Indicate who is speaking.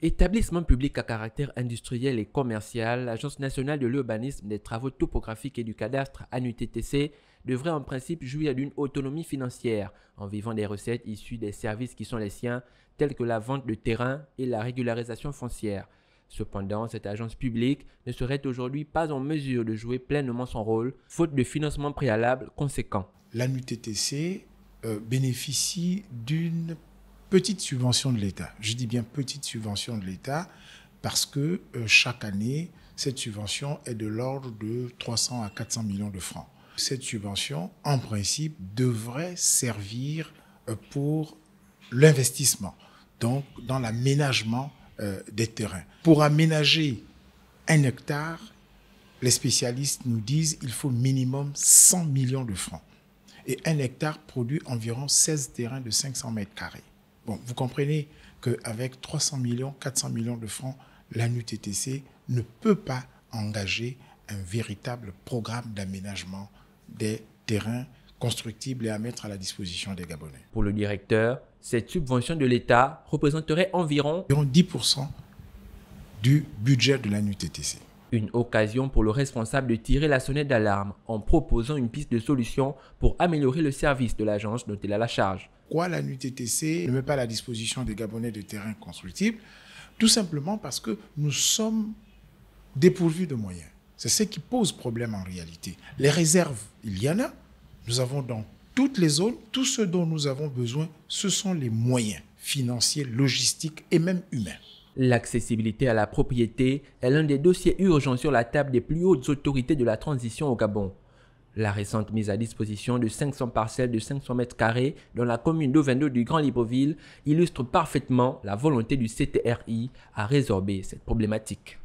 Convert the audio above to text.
Speaker 1: Établissement public à caractère industriel et commercial, l'Agence nationale de l'urbanisme, des travaux topographiques et du cadastre, ANUTTC, devrait en principe jouir d'une autonomie financière en vivant des recettes issues des services qui sont les siens, tels que la vente de terrain et la régularisation foncière. Cependant, cette agence publique ne serait aujourd'hui pas en mesure de jouer pleinement son rôle, faute de financement préalable conséquent. L'ANUTTC
Speaker 2: euh, bénéficie d'une petite subvention de l'État. Je dis bien petite subvention de l'État parce que euh, chaque année, cette subvention est de l'ordre de 300 à 400 millions de francs. Cette subvention, en principe, devrait servir euh, pour l'investissement, donc dans l'aménagement euh, des terrains. Pour aménager un hectare, les spécialistes nous disent qu'il faut minimum 100 millions de francs. Et un hectare produit environ 16 terrains de 500 mètres carrés vous comprenez qu'avec 300 millions, 400 millions de francs, l'ANU-TTC ne peut pas engager un véritable programme d'aménagement des terrains constructibles et à mettre à la disposition des Gabonais.
Speaker 1: Pour le directeur, cette subvention de l'État représenterait environ 10% du budget de NUTTC. Une occasion pour le responsable de tirer la sonnette d'alarme en proposant une piste de solution pour améliorer le service de l'agence notée à la charge.
Speaker 2: Pourquoi la NUTTC ne met pas à la disposition des Gabonais de terrains constructibles Tout simplement parce que nous sommes dépourvus de moyens. C'est ce qui pose problème en réalité. Les réserves, il y en a. Nous avons dans toutes les zones, tout ce dont nous avons besoin, ce sont les moyens financiers, logistiques et même
Speaker 1: humains. L'accessibilité à la propriété est l'un des dossiers urgents sur la table des plus hautes autorités de la transition au Gabon. La récente mise à disposition de 500 parcelles de 500 mètres carrés dans la commune d'Ovendo du Grand Libreville illustre parfaitement la volonté du CTRI à résorber cette problématique.